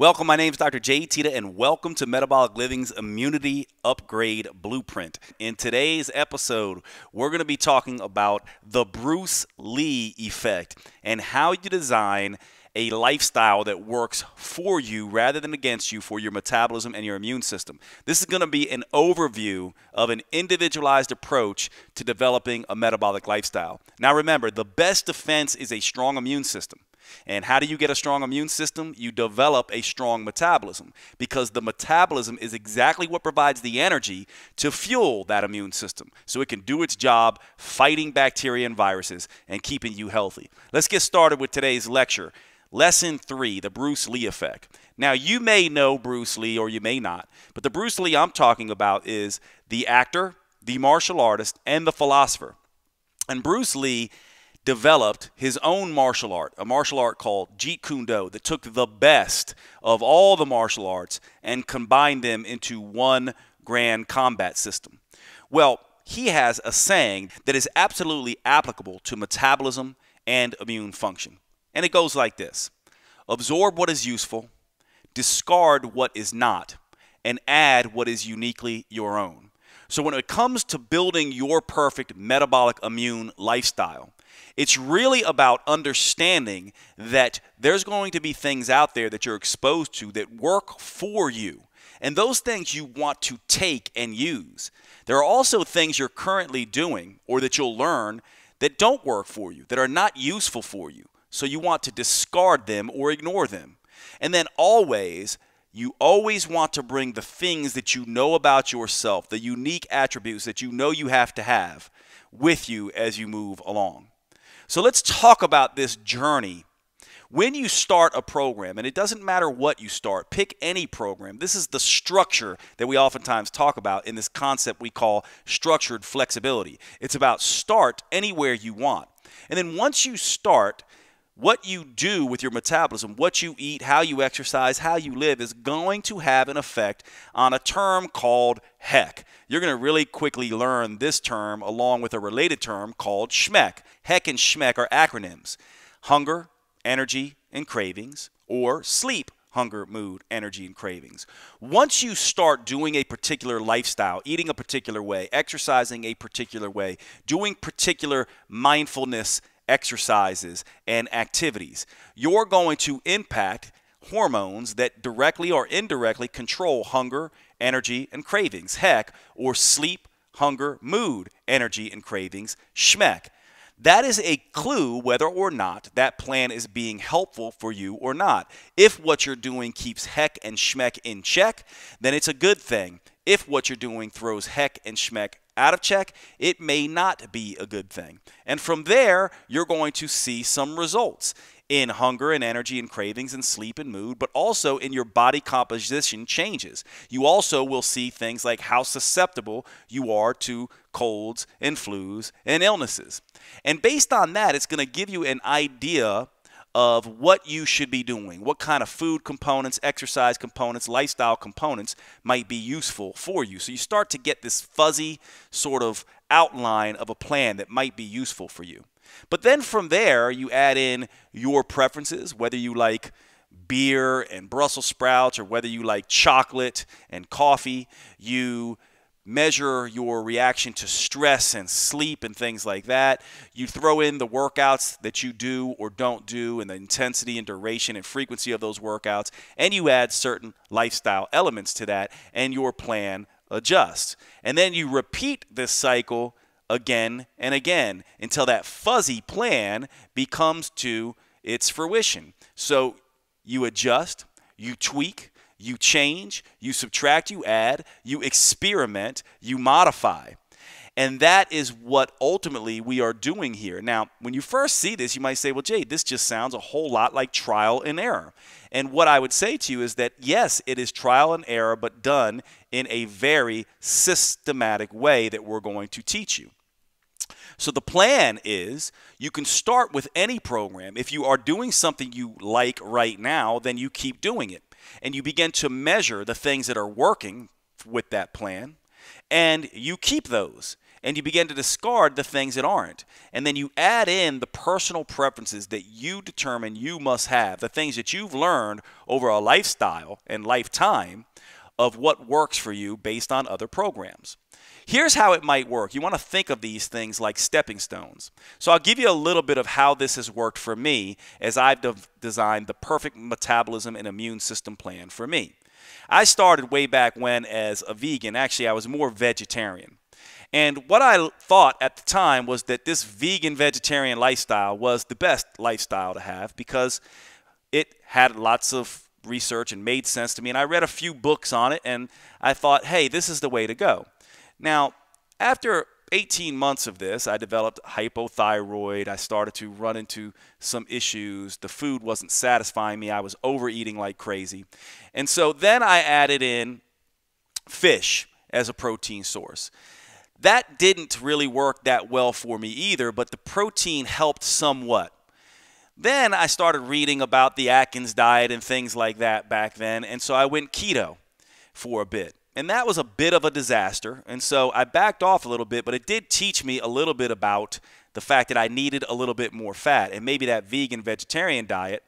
Welcome. My name is Dr. Jay Tita, and welcome to Metabolic Living's Immunity Upgrade Blueprint. In today's episode, we're going to be talking about the Bruce Lee effect and how you design a lifestyle that works for you rather than against you for your metabolism and your immune system. This is going to be an overview of an individualized approach to developing a metabolic lifestyle. Now, remember, the best defense is a strong immune system. And how do you get a strong immune system? You develop a strong metabolism because the metabolism is exactly what provides the energy to fuel that immune system so it can do its job fighting bacteria and viruses and keeping you healthy. Let's get started with today's lecture. Lesson three, the Bruce Lee effect. Now, you may know Bruce Lee or you may not, but the Bruce Lee I'm talking about is the actor, the martial artist, and the philosopher. And Bruce Lee developed his own martial art, a martial art called Jeet Kune Do, that took the best of all the martial arts and combined them into one grand combat system. Well, he has a saying that is absolutely applicable to metabolism and immune function. And it goes like this Absorb what is useful, discard what is not, and add what is uniquely your own. So, when it comes to building your perfect metabolic immune lifestyle, it's really about understanding that there's going to be things out there that you're exposed to that work for you. And those things you want to take and use. There are also things you're currently doing or that you'll learn that don't work for you, that are not useful for you. So you want to discard them or ignore them. And then always, you always want to bring the things that you know about yourself, the unique attributes that you know you have to have, with you as you move along. So let's talk about this journey. When you start a program, and it doesn't matter what you start, pick any program. This is the structure that we oftentimes talk about in this concept we call structured flexibility. It's about start anywhere you want. And then once you start, what you do with your metabolism, what you eat, how you exercise, how you live is going to have an effect on a term called heck. You're going to really quickly learn this term along with a related term called schmeck. Heck and schmeck are acronyms hunger, energy, and cravings, or sleep, hunger, mood, energy, and cravings. Once you start doing a particular lifestyle, eating a particular way, exercising a particular way, doing particular mindfulness exercises, and activities. You're going to impact hormones that directly or indirectly control hunger, energy, and cravings. Heck, or sleep, hunger, mood, energy, and cravings. Schmeck. That is a clue whether or not that plan is being helpful for you or not. If what you're doing keeps heck and schmeck in check, then it's a good thing. If what you're doing throws heck and schmeck out of check, it may not be a good thing. And from there, you're going to see some results in hunger and energy and cravings and sleep and mood, but also in your body composition changes. You also will see things like how susceptible you are to colds and flus and illnesses. And based on that, it's going to give you an idea of what you should be doing, what kind of food components, exercise components, lifestyle components might be useful for you. So you start to get this fuzzy sort of outline of a plan that might be useful for you. But then from there, you add in your preferences, whether you like beer and Brussels sprouts or whether you like chocolate and coffee. You measure your reaction to stress and sleep and things like that. You throw in the workouts that you do or don't do and the intensity and duration and frequency of those workouts, and you add certain lifestyle elements to that, and your plan adjusts. And then you repeat this cycle again and again until that fuzzy plan becomes to its fruition. So you adjust, you tweak, you change, you subtract, you add, you experiment, you modify. And that is what ultimately we are doing here. Now, when you first see this, you might say, well, Jade, this just sounds a whole lot like trial and error. And what I would say to you is that, yes, it is trial and error, but done in a very systematic way that we're going to teach you. So the plan is you can start with any program. If you are doing something you like right now, then you keep doing it and you begin to measure the things that are working with that plan and you keep those and you begin to discard the things that aren't. And then you add in the personal preferences that you determine you must have, the things that you've learned over a lifestyle and lifetime of what works for you based on other programs. Here's how it might work. You want to think of these things like stepping stones. So I'll give you a little bit of how this has worked for me as I've de designed the perfect metabolism and immune system plan for me. I started way back when as a vegan. Actually, I was more vegetarian. And what I thought at the time was that this vegan vegetarian lifestyle was the best lifestyle to have because it had lots of research and made sense to me. And I read a few books on it and I thought, hey, this is the way to go. Now, after 18 months of this, I developed hypothyroid. I started to run into some issues. The food wasn't satisfying me. I was overeating like crazy. And so then I added in fish as a protein source. That didn't really work that well for me either, but the protein helped somewhat. Then I started reading about the Atkins diet and things like that back then, and so I went keto for a bit. And that was a bit of a disaster. And so I backed off a little bit, but it did teach me a little bit about the fact that I needed a little bit more fat. And maybe that vegan vegetarian diet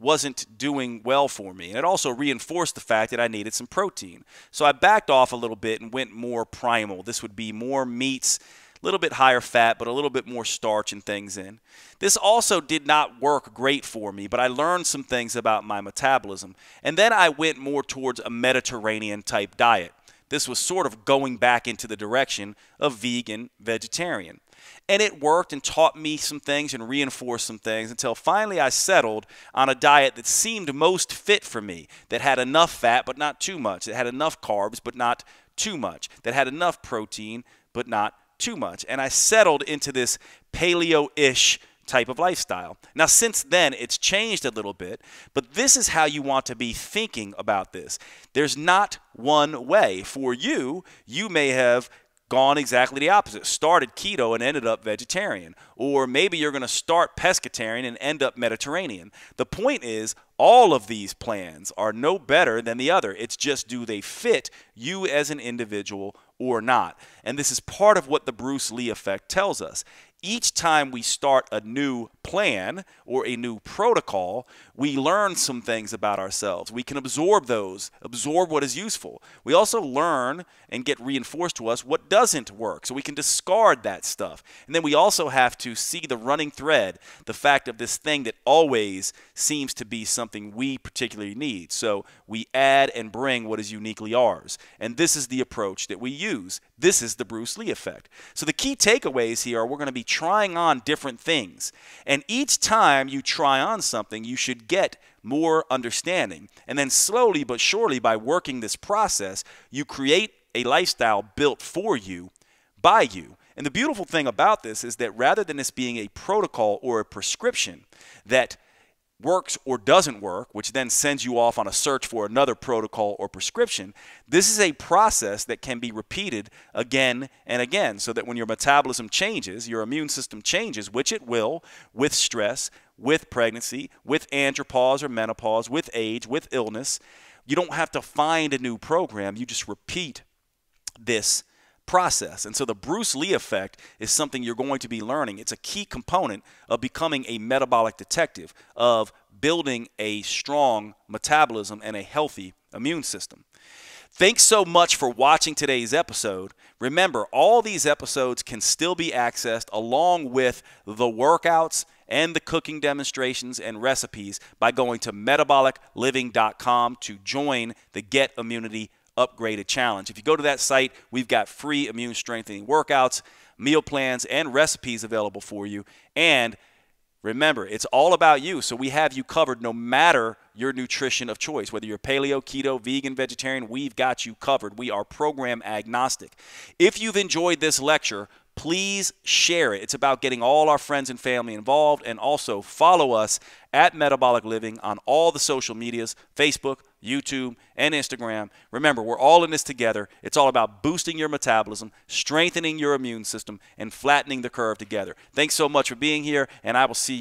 wasn't doing well for me. And it also reinforced the fact that I needed some protein. So I backed off a little bit and went more primal. This would be more meats, a little bit higher fat, but a little bit more starch and things in. This also did not work great for me, but I learned some things about my metabolism. And then I went more towards a Mediterranean type diet. This was sort of going back into the direction of vegan, vegetarian. And it worked and taught me some things and reinforced some things until finally I settled on a diet that seemed most fit for me, that had enough fat but not too much, that had enough carbs but not too much, that had enough protein but not too much. And I settled into this paleo ish type of lifestyle. Now, since then, it's changed a little bit, but this is how you want to be thinking about this. There's not one way. For you, you may have gone exactly the opposite started keto and ended up vegetarian or maybe you're going to start pescatarian and end up mediterranean the point is all of these plans are no better than the other it's just do they fit you as an individual or not and this is part of what the bruce lee effect tells us each time we start a new plan or a new protocol, we learn some things about ourselves. We can absorb those, absorb what is useful. We also learn and get reinforced to us what doesn't work, so we can discard that stuff. And then we also have to see the running thread, the fact of this thing that always seems to be something we particularly need. So we add and bring what is uniquely ours. And this is the approach that we use. This is the Bruce Lee effect. So the key takeaways here are we're going to be trying on different things. And each time you try on something, you should get more understanding. And then slowly but surely, by working this process, you create a lifestyle built for you by you. And the beautiful thing about this is that rather than this being a protocol or a prescription that works or doesn't work, which then sends you off on a search for another protocol or prescription, this is a process that can be repeated again and again so that when your metabolism changes, your immune system changes, which it will with stress, with pregnancy, with andropause or menopause, with age, with illness. You don't have to find a new program, you just repeat this process. And so the Bruce Lee effect is something you're going to be learning. It's a key component of becoming a metabolic detective, of building a strong metabolism and a healthy immune system. Thanks so much for watching today's episode. Remember, all these episodes can still be accessed along with the workouts and the cooking demonstrations and recipes by going to metabolicliving.com to join the Get Immunity upgraded challenge. If you go to that site, we've got free immune strengthening workouts, meal plans, and recipes available for you. And remember, it's all about you. So we have you covered no matter your nutrition of choice. Whether you're paleo, keto, vegan, vegetarian, we've got you covered. We are program agnostic. If you've enjoyed this lecture, please share it. It's about getting all our friends and family involved. And also follow us at Metabolic Living on all the social medias Facebook, YouTube, and Instagram. Remember, we're all in this together. It's all about boosting your metabolism, strengthening your immune system, and flattening the curve together. Thanks so much for being here, and I will see you.